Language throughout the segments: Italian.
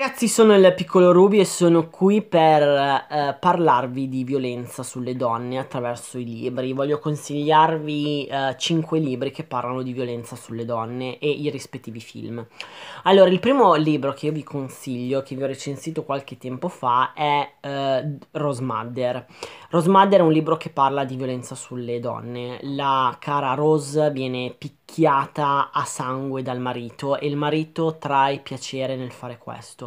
Ragazzi, sono il piccolo Ruby e sono qui per eh, parlarvi di violenza sulle donne attraverso i libri. Voglio consigliarvi eh, 5 libri che parlano di violenza sulle donne e i rispettivi film. Allora, il primo libro che io vi consiglio, che vi ho recensito qualche tempo fa, è eh, Rosmother. Rosmother è un libro che parla di violenza sulle donne. La cara Rose viene picchiata a sangue dal marito e il marito trae piacere nel fare questo.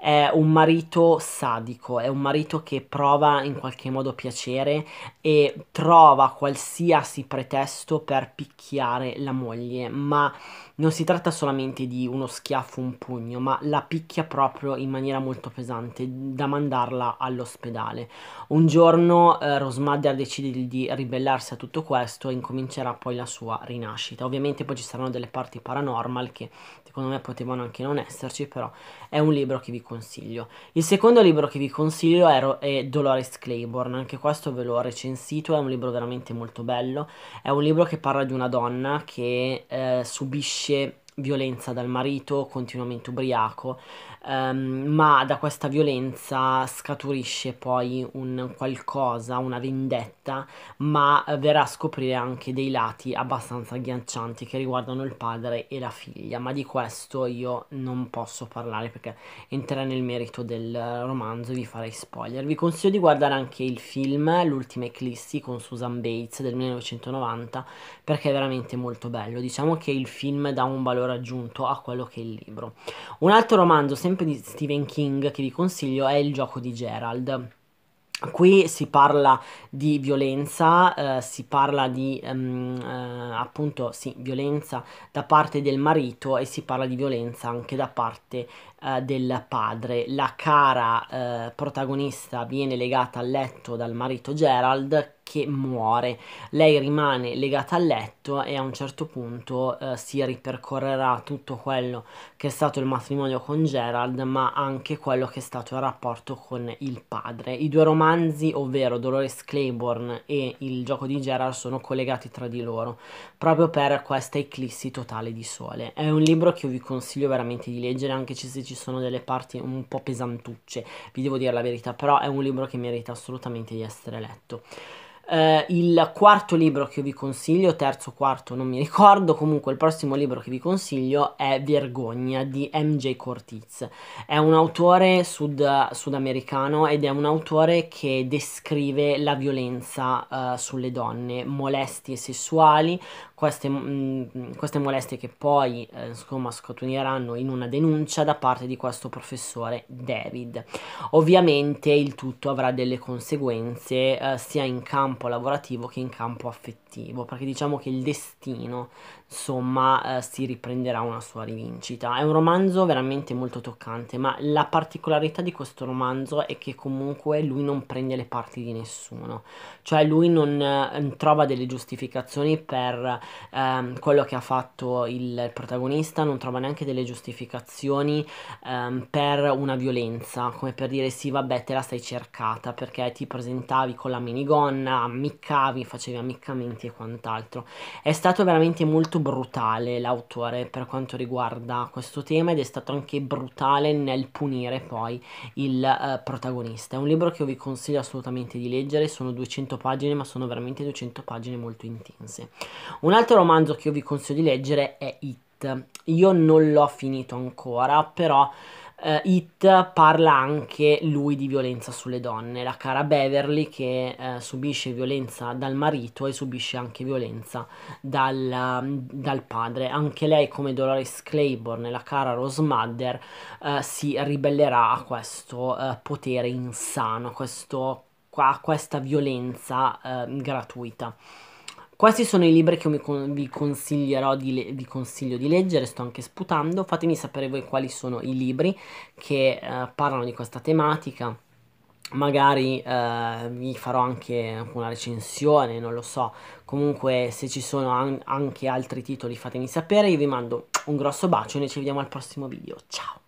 è un marito sadico, è un marito che prova in qualche modo piacere e trova qualsiasi pretesto per picchiare la moglie, ma non si tratta solamente di uno schiaffo, un pugno, ma la picchia proprio in maniera molto pesante, da mandarla all'ospedale. Un giorno eh, Rosmader decide di ribellarsi a tutto questo e incomincerà poi la sua rinascita. Ovviamente poi ci saranno delle parti paranormal che secondo me potevano anche non esserci, però è un libro che vi consiglio. Il secondo libro che vi consiglio è, è Dolores Claiborne, anche questo ve l'ho recensito, è un libro veramente molto bello, è un libro che parla di una donna che eh, subisce violenza dal marito continuamente ubriaco, ehm, ma da questa violenza scaturisce poi un qualcosa, una vendetta, ma verrà a scoprire anche dei lati abbastanza agghiaccianti che riguardano il padre e la figlia, ma di questo io non posso parlare perché entrerà nel merito del romanzo e vi farei spoiler. Vi consiglio di guardare anche il film L'ultima eclissi con Susan Bates del 1990 perché è veramente molto bello. Diciamo che il film dà un valore valore aggiunto a quello che è il libro. Un altro romanzo, sempre di Stephen King, che vi consiglio è Il gioco di Gerald. Qui si parla di violenza, eh, si parla di um, eh, appunto sì, violenza da parte del marito e si parla di violenza anche da parte eh, del padre. La cara eh, protagonista viene legata al letto dal marito Gerald che muore. Lei rimane legata al letto e a un certo punto eh, si ripercorrerà tutto quello che è stato il matrimonio con Gerald, ma anche quello che è stato il rapporto con il padre. I due romanzi, ovvero Dolores Claiborne e Il gioco di Gerald, sono collegati tra di loro proprio per questa eclissi totale di sole. È un libro che io vi consiglio veramente di leggere, anche se ci sono delle parti un po' pesantucce, vi devo dire la verità, però è un libro che merita assolutamente di essere letto eh, il quarto libro che vi consiglio, terzo o quarto, non mi ricordo, comunque il prossimo libro che vi consiglio è Vergogna di MJ Cortiz. È un autore sud- sudamericano ed è un autore che descrive la violenza eh, sulle donne, molestie sessuali, queste, mh, mm, mm, queste molestie che poi eh, insomma scaturiranno in una denuncia da parte di questo professore David. Ovviamente il tutto avrà delle conseguenze eh, sia in campo lavorativo che in campo affettivo, perché diciamo che il destino insomma eh, si riprenderà una sua rivincita. È un romanzo veramente molto toccante, ma la particolarità di questo romanzo è che comunque lui non prende le parti di nessuno, cioè lui non eh, trova delle giustificazioni per ehm, quello che ha fatto il protagonista, non trova neanche delle giustificazioni ehm, per una violenza, come per dire sì vabbè te la stai cercata perché ti presentavi con la minigonna, ammiccavi, facevi ammiccamenti e quant'altro. È stato veramente molto brutale l'autore per quanto riguarda questo tema ed è stato anche brutale nel punire poi il eh, protagonista. È un libro che io vi consiglio assolutamente di leggere, sono 200 pagine ma sono veramente 200 pagine molto intense. Una altro romanzo che io vi consiglio di leggere è It. Io non l'ho finito ancora, però Uh, It parla anche lui di violenza sulle donne, la cara Beverly che uh, subisce violenza dal marito e subisce anche violenza dal, mm, dal, padre. Anche lei, come Dolores Claiborne, la cara Rose Madder, uh, eh, si ribellerà a questo potere insano, questo, a questa violenza gratuita. Questi sono i libri che con- vi, consiglierò di le- vi consiglio di leggere, sto anche sputando. Fatemi sapere voi quali sono i libri che eh, parlano di questa tematica. Magari eh, vi farò anche una recensione, non lo so. Comunque, se ci sono an- anche altri titoli, fatemi sapere. Io vi mando un grosso bacio e noi ci vediamo al prossimo video. Ciao!